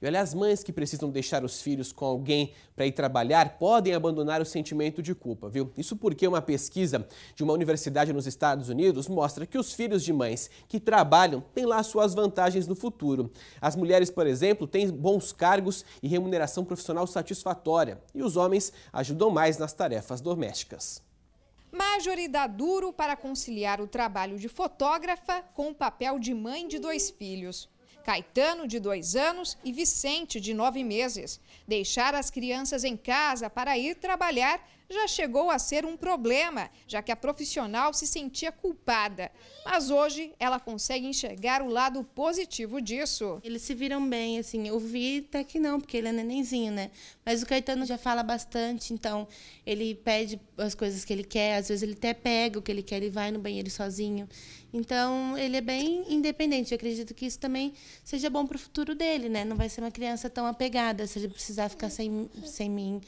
E olha, as mães que precisam deixar os filhos com alguém para ir trabalhar podem abandonar o sentimento de culpa, viu? Isso porque uma pesquisa de uma universidade nos Estados Unidos mostra que os filhos de mães que trabalham têm lá suas vantagens no futuro. As mulheres, por exemplo, têm bons cargos e remuneração profissional satisfatória, e os homens ajudam mais nas tarefas domésticas. Marjorie dá duro para conciliar o trabalho de fotógrafa com o papel de mãe de dois filhos. Caetano, de dois anos, e Vicente, de nove meses. Deixar as crianças em casa para ir trabalhar já chegou a ser um problema, já que a profissional se sentia culpada. Mas hoje ela consegue enxergar o lado positivo disso. Eles se viram bem, assim. Eu vi até que não, porque ele é nenenzinho, né? Mas o Caetano já fala bastante, então ele pede as coisas que ele quer, às vezes ele até pega o que ele quer e vai no banheiro sozinho. Então ele é bem independente. Eu acredito que isso também seja bom para o futuro dele, né? Não vai ser uma criança tão apegada, se ele precisar ficar sem, sem mim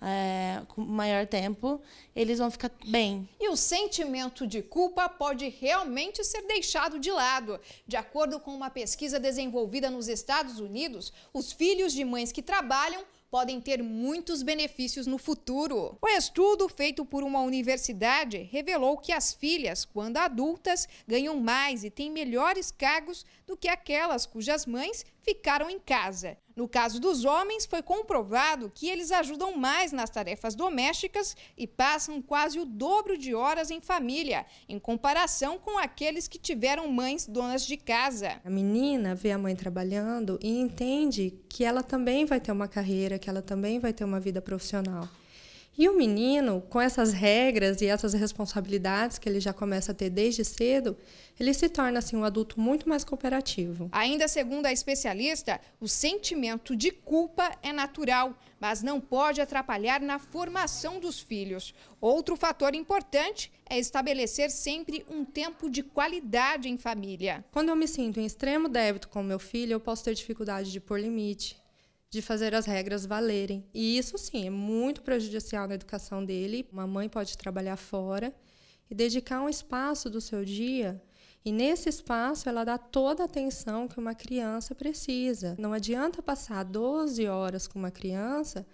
é, com maior tempo, eles vão ficar bem. E o sentimento de culpa pode realmente ser deixado de lado. De acordo com uma pesquisa desenvolvida nos Estados Unidos, os filhos de mães que trabalham podem ter muitos benefícios no futuro. O estudo feito por uma universidade revelou que as filhas, quando adultas, ganham mais e têm melhores cargos do que aquelas cujas mães ficaram em casa. No caso dos homens, foi comprovado que eles ajudam mais nas tarefas domésticas e passam quase o dobro de horas em família, em comparação com aqueles que tiveram mães donas de casa. A menina vê a mãe trabalhando e entende que ela também vai ter uma carreira, que ela também vai ter uma vida profissional. E o menino, com essas regras e essas responsabilidades que ele já começa a ter desde cedo, ele se torna assim um adulto muito mais cooperativo. Ainda segundo a especialista, o sentimento de culpa é natural, mas não pode atrapalhar na formação dos filhos. Outro fator importante é estabelecer sempre um tempo de qualidade em família. Quando eu me sinto em extremo débito com meu filho, eu posso ter dificuldade de pôr limite, de fazer as regras valerem. E isso, sim, é muito prejudicial na educação dele. Uma mãe pode trabalhar fora e dedicar um espaço do seu dia. E nesse espaço ela dá toda a atenção que uma criança precisa. Não adianta passar 12 horas com uma criança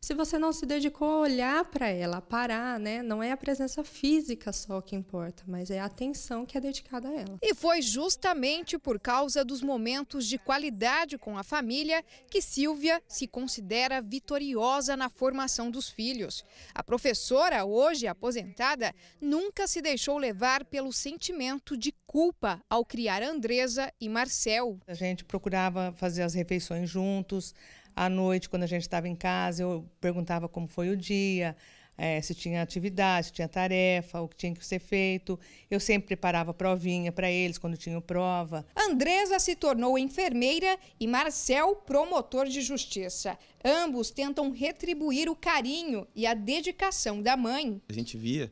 se você não se dedicou a olhar para ela, a parar, né? Não é a presença física só que importa, mas é a atenção que é dedicada a ela. E foi justamente por causa dos momentos de qualidade com a família que Silvia se considera vitoriosa na formação dos filhos. A professora, hoje aposentada, nunca se deixou levar pelo sentimento de culpa ao criar Andresa e Marcel. A gente procurava fazer as refeições juntos, à noite, quando a gente estava em casa, eu perguntava como foi o dia, é, se tinha atividade, se tinha tarefa, o que tinha que ser feito. Eu sempre preparava provinha para eles quando tinham prova. Andresa se tornou enfermeira e Marcel promotor de justiça. Ambos tentam retribuir o carinho e a dedicação da mãe. A gente via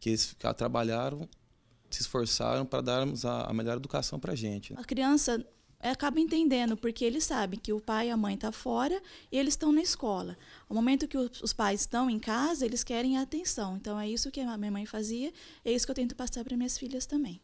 que eles trabalharam, se esforçaram para darmos a, a melhor educação para a gente. A criança é, acaba entendendo, porque ele sabe que o pai e a mãe estão tá fora e eles estão na escola. O momento que os pais estão em casa, eles querem atenção. Então, é isso que a minha mãe fazia, é isso que eu tento passar para minhas filhas também.